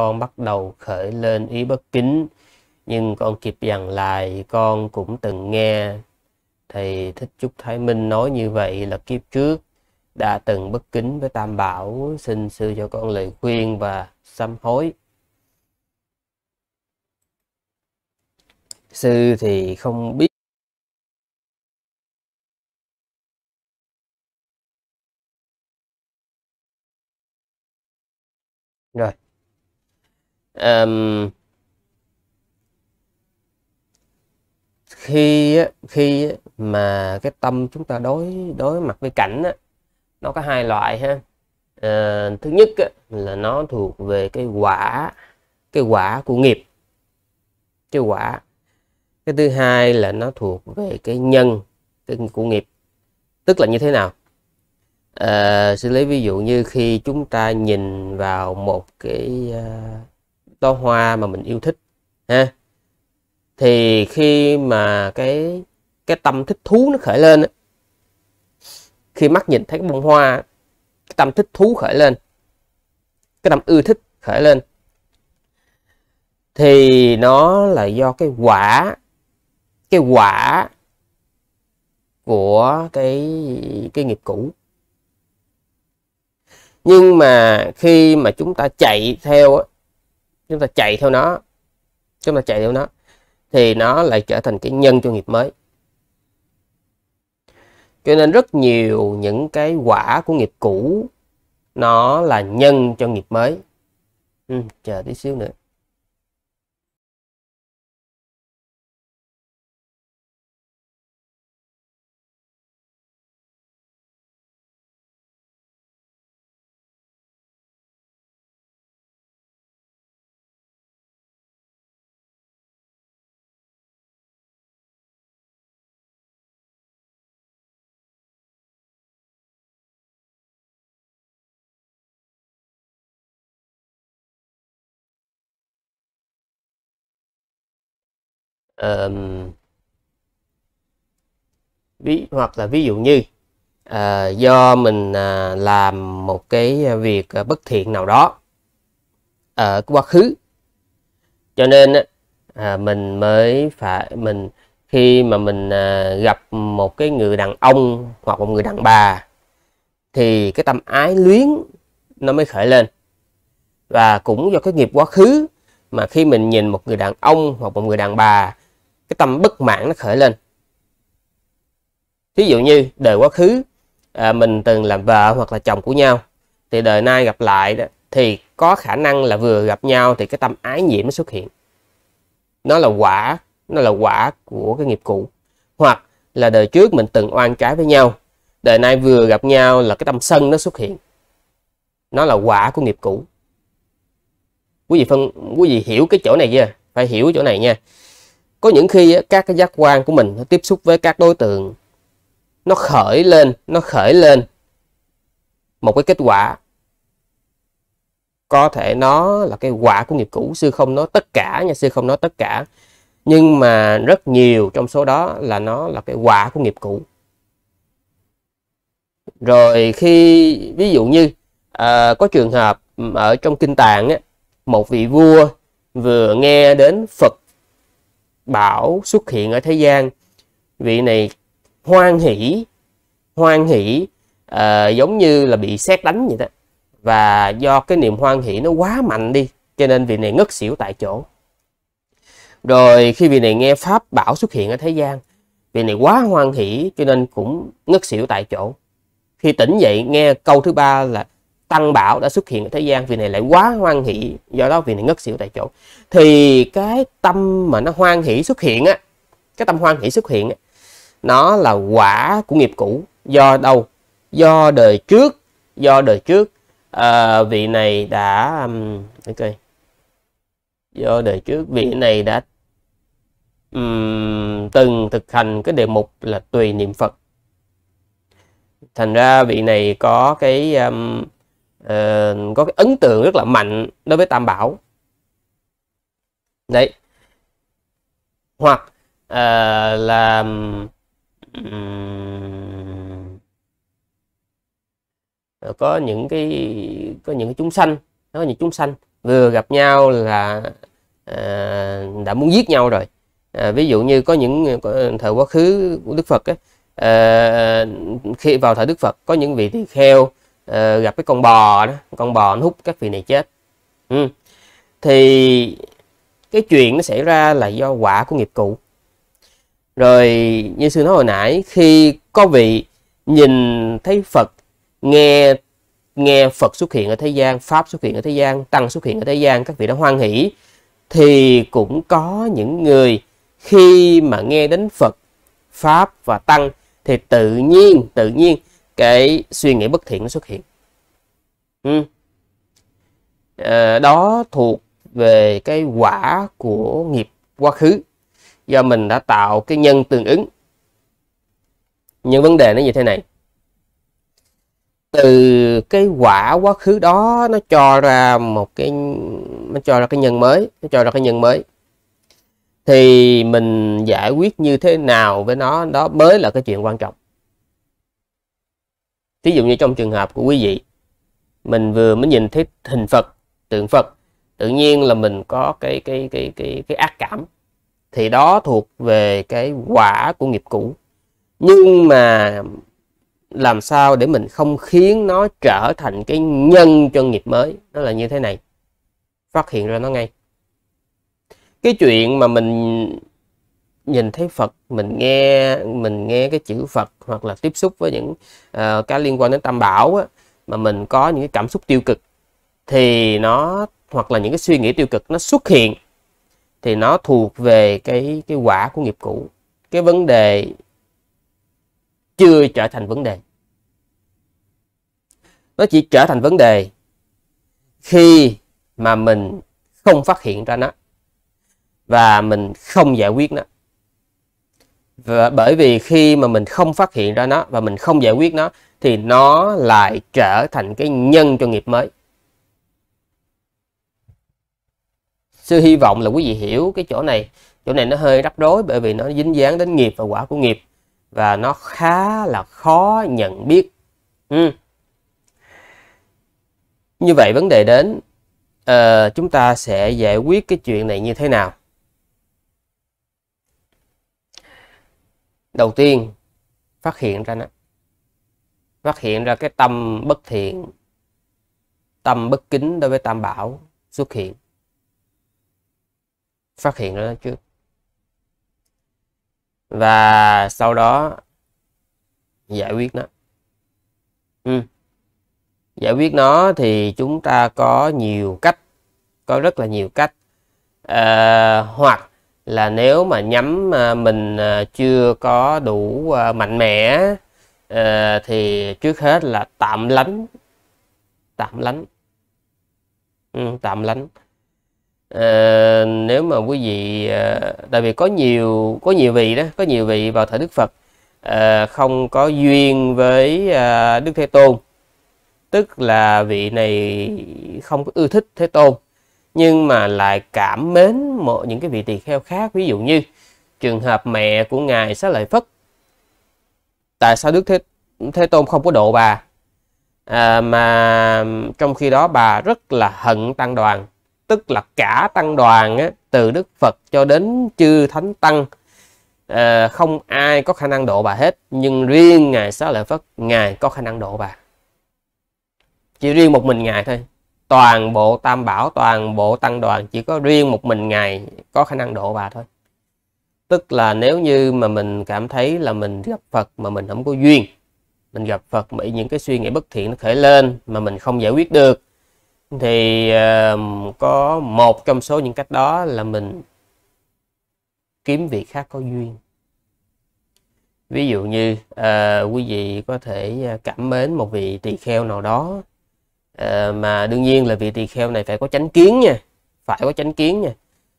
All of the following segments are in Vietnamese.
con bắt đầu khởi lên ý bất kính nhưng con kịp dằn lại con cũng từng nghe thầy thích chúc thái minh nói như vậy là kiếp trước đã từng bất kính với tam bảo xin sư cho con lời khuyên và sám hối sư thì không biết rồi um, khi khi mà cái tâm chúng ta đối đối mặt với cảnh á, nó có hai loại ha à, thứ nhất á, là nó thuộc về cái quả cái quả của nghiệp cái quả cái thứ hai là nó thuộc về cái nhân của nghiệp tức là như thế nào à, sẽ lấy ví dụ như khi chúng ta nhìn vào một cái uh, to hoa mà mình yêu thích ha thì khi mà cái cái tâm thích thú nó khởi lên khi mắt nhìn thấy cái bông hoa cái tâm thích thú khởi lên cái tâm ưa thích khởi lên thì nó là do cái quả cái quả của cái cái nghiệp cũ nhưng mà khi mà chúng ta chạy theo á chúng ta chạy theo nó chúng ta chạy theo nó thì nó lại trở thành cái nhân cho nghiệp mới cho nên rất nhiều những cái quả của nghiệp cũ nó là nhân cho nghiệp mới ừ, chờ tí xíu nữa uh, ví hoặc là ví dụ như à, do mình à, làm một cái việc à, bất thiện nào đó ở quá khứ cho nên à, mình mới phải mình khi mà mình à, gặp một cái người đàn ông hoặc một người đàn bà thì cái tâm ái luyến nó mới khởi lên và cũng do cái nghiệp quá khứ mà khi mình nhìn một người đàn ông hoặc một người đàn bà cái tâm bất mãn nó khởi lên thí dụ như đời quá khứ à, mình từng làm vợ hoặc là chồng của nhau thì đời nay gặp lại đó, thì có khả năng là vừa gặp nhau thì cái tâm ái nhiễm nó xuất hiện nó là quả nó là quả của cái nghiệp cũ hoặc là đời trước mình từng oan trái với nhau đời nay vừa gặp nhau là cái tâm sân nó xuất hiện nó là quả của nghiệp cũ quý vị phân quý vị hiểu cái chỗ này chưa phải hiểu chỗ này nha có những khi các cái giác quan của mình nó tiếp xúc với các đối tượng nó khởi lên nó khởi lên một cái kết quả có thể nó là cái quả của nghiệp cũ sư không nói tất cả nha sư không nói tất cả nhưng mà rất nhiều trong số đó là nó là cái quả của nghiệp cũ rồi khi ví dụ như à, có trường hợp ừ, ở trong kinh tạng á, một vị vua vừa nghe đến Phật bảo xuất hiện ở thế gian vị này hoan hỷ hoan hỷ à, giống như là bị xét đánh vậy đó và do cái niềm hoan hỷ nó quá mạnh đi cho nên vị này ngất xỉu tại chỗ rồi khi vị này nghe pháp bảo xuất hiện ở thế gian vị này quá hoan hỷ cho nên cũng ngất xỉu tại chỗ khi tỉnh dậy nghe câu thứ ba là tăng bạo đã xuất hiện ở thế gian vì này lại quá hoan hỷ do đó vì này ngất xỉu tại chỗ thì cái tâm mà nó hoan hỷ xuất hiện á cái tâm hoan hỷ xuất hiện á, nó là quả của nghiệp cũ do đâu do đời trước do đời trước à, vị này đã um, ok do đời trước vị này đã um, từng thực hành cái đề mục là tùy niệm phật thành ra vị này có cái um, uh, có cái ấn tượng rất là mạnh đối với Tam Bảo đấy hoặc uh, là um, có những cái có những cái chúng sanh có những chúng sanh vừa gặp nhau là uh, đã muốn giết nhau rồi à, ví dụ như có những thời quá khứ của Đức Phật ấy, à, khi vào thời Đức Phật có những vị tỳ kheo Ờ, gặp cái con bò đó con bò nó hút các vị này chết ừ. thì cái chuyện nó xảy ra là do quả của nghiệp cũ rồi như sư nói hồi nãy khi có vị nhìn thấy phật nghe nghe phật xuất hiện ở thế gian pháp xuất hiện ở thế gian tăng xuất hiện ở thế gian các vị đã hoan hỷ thì cũng có những người khi mà nghe đến phật pháp và tăng thì tự nhiên tự nhiên cái suy nghĩ bất thiện nó xuất hiện ừ. à, đó thuộc về cái quả của nghiệp quá khứ do mình đã tạo cái nhân tương ứng nhưng vấn đề nó như thế này từ cái quả quá khứ đó nó cho ra một cái nó cho ra cái nhân mới nó cho ra cái nhân mới thì mình giải quyết như thế nào với nó đó mới là cái chuyện quan trọng Thí dụ như trong trường hợp của quý vị, mình vừa mới nhìn thấy hình Phật, tượng Phật, tự nhiên là mình có cái cái cái cái cái ác cảm thì đó thuộc về cái quả của nghiệp cũ. Nhưng mà làm sao để mình không khiến nó trở thành cái nhân cho nghiệp mới, nó là như thế này. Phát hiện ra nó ngay. Cái chuyện mà mình nhìn thấy Phật mình nghe mình nghe cái chữ Phật hoặc là tiếp xúc với những uh, cái liên quan đến tam bảo á, mà mình có những cái cảm xúc tiêu cực thì nó hoặc là những cái suy nghĩ tiêu cực nó xuất hiện thì nó thuộc về cái cái quả của nghiệp cũ cái vấn đề chưa trở thành vấn đề nó chỉ trở thành vấn đề khi mà mình không phát hiện ra nó và mình không giải quyết nó và bởi vì khi mà mình không phát hiện ra nó và mình không giải quyết nó thì nó lại trở thành cái nhân cho nghiệp mới sư hy vọng là quý vị hiểu cái chỗ này chỗ này nó hơi rắc rối bởi vì nó dính dáng đến nghiệp và quả của nghiệp và nó khá là khó nhận biết ừ. như vậy vấn đề đến uh, chúng ta sẽ giải quyết cái chuyện này như thế nào đầu tiên phát hiện ra nó phát hiện ra cái tâm bất thiện tâm bất kính đối với tam bảo xuất hiện phát hiện ra nó trước và sau đó giải quyết nó ừ. giải quyết nó thì chúng ta có nhiều cách có rất là nhiều cách à, hoặc là nếu mà nhắm à, mình à, chưa có đủ à, mạnh mẽ thì trước hết là tạm lánh tạm lánh ừ, tạm lánh à, nếu mà quý vị tại vì có nhiều có nhiều vị đó có nhiều vị vào thời Đức Phật à, không có duyên với Đức Thế Tôn tức là vị này không có ưa thích Thế Tôn nhưng mà lại cảm mến một những cái vị tỳ kheo khác ví dụ như trường hợp mẹ của ngài Xá Lợi Phất tại sao Đức Thế, Thế Tôn không có độ bà à, mà trong khi đó bà rất là hận tăng đoàn tức là cả tăng đoàn á, từ Đức Phật cho đến chư Thánh Tăng à, không ai có khả năng độ bà hết nhưng riêng ngài Xá Lợi Phất ngài có khả năng độ bà chỉ riêng một mình ngài thôi toàn bộ tam bảo toàn bộ tăng đoàn chỉ có riêng một mình ngài có khả năng độ bà thôi tức là nếu như mà mình cảm thấy là mình gặp phật mà mình không có duyên mình gặp phật bị những cái suy nghĩ bất thiện nó khởi lên mà mình không giải quyết được thì uh, có một trong số những cách đó là mình kiếm vị khác có duyên ví dụ như uh, quý vị có thể ờ, cảm mến một vị tỳ kheo nào đó Ờ, mà đương nhiên là vị tỳ kheo này phải có chánh kiến nha phải có chánh kiến nha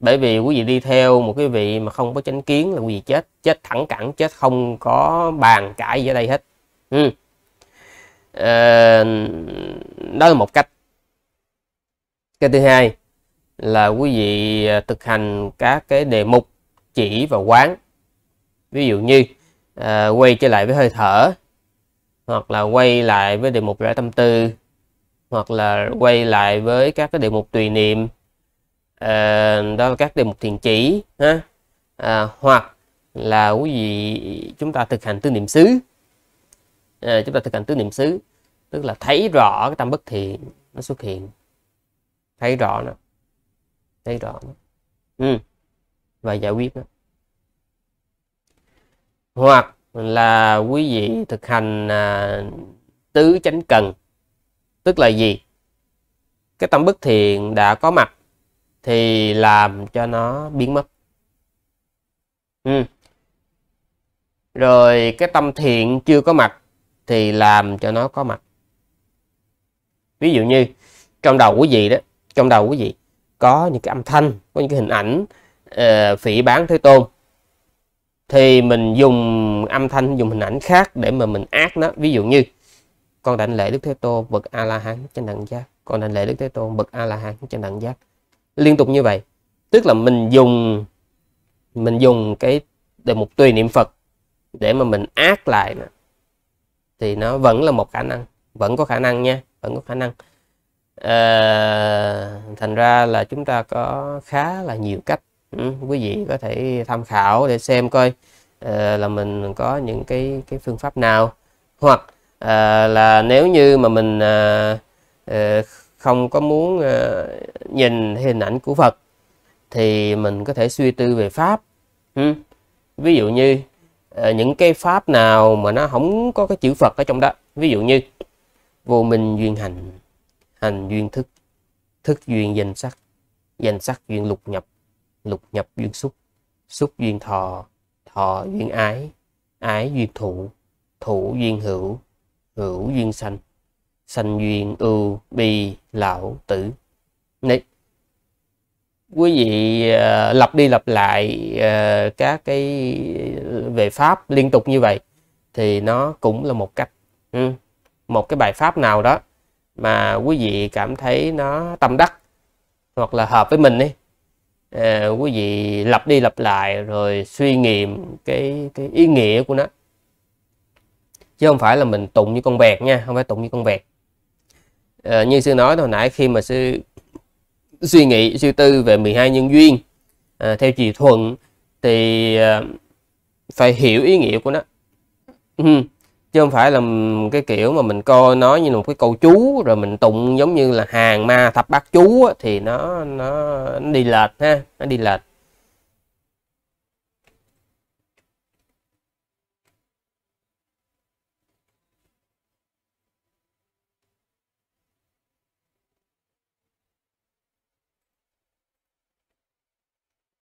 bởi vì quý vị đi theo một cái vị mà không có chánh kiến là quý vị chết chết thẳng cẳng chết không có bàn cãi gì ở đây hết ừ. à, đó là một cách cái thứ hai là quý vị ờ, thực hành các cái đề mục chỉ và quán ví dụ như à, quay trở lại với hơi thở hoặc là quay lại với đề mục rẽ tâm tư hoặc là quay lại với các cái đề mục tùy niệm à, đó là các đề mục thiền chỉ ha à, hoặc là quý vị chúng ta thực hành tứ niệm xứ à, chúng ta thực hành tứ niệm xứ tức là thấy rõ cái tâm bất thiện nó xuất hiện thấy rõ nó thấy rõ nó ừ. và giải quyết nó hoặc là quý vị thực hành à, tứ chánh cần tức là gì cái tâm bất thiện đã có mặt thì làm cho nó biến mất ừ. rồi cái tâm thiện chưa có mặt thì làm cho nó có mặt ví dụ như trong đầu quý vị đó trong đầu quý vị có những cái âm thanh có những cái hình ảnh uh, phỉ bán thế tôn thì mình dùng âm thanh dùng hình ảnh khác để mà mình ác nó ví dụ như con đảnh lễ Đức Thế Tôn bậc A La Hán trên đẳng giác con đảnh lễ Đức Thế Tôn bậc A La Hán trên đẳng giác liên tục như vậy tức là mình dùng mình dùng cái đề mục tùy niệm Phật để mà mình ác lại nè thì nó vẫn là một khả năng vẫn có khả năng nha vẫn có khả năng à, thành ra là chúng ta có khá là nhiều cách ừ, quý vị có thể tham khảo để xem coi ờ, là mình có những cái cái phương pháp nào hoặc à, là nếu như mà mình à, à, không có muốn à, nhìn hình ảnh của Phật thì mình có thể suy tư về pháp ừ. ví dụ như à, những cái pháp nào mà nó không có cái chữ Phật ở trong đó ví dụ như vô minh duyên hành hành duyên thức thức duyên danh sắc danh sắc duyên lục nhập lục nhập duyên xúc xúc duyên thọ thọ duyên ái ái duyên thụ thụ duyên hữu hữu duyên sanh sanh duyên ưu bi lão tử Này, quý vị uh, lặp đi lặp lại uh, các cái về pháp liên tục như vậy thì nó cũng là một cách ừ. một cái bài pháp nào đó mà quý vị cảm thấy nó tâm đắc hoặc là hợp với mình đi à, quý vị lặp đi lặp lại rồi suy nghiệm cái cái ý nghĩa của nó chứ không phải là mình tụng như con vẹt nha không phải tụng như con vẹt à, như sư nói hồi nãy khi mà sư suy nghĩ suy tư về 12 nhân duyên à, theo chiều thuận thì à, phải hiểu ý nghĩa của nó ừ, chứ không phải là cái kiểu mà mình coi nó như là một cái câu chú rồi mình tụng giống như là hàng ma thập bát chú thì nó nó, nó đi lệch ha nó đi lệch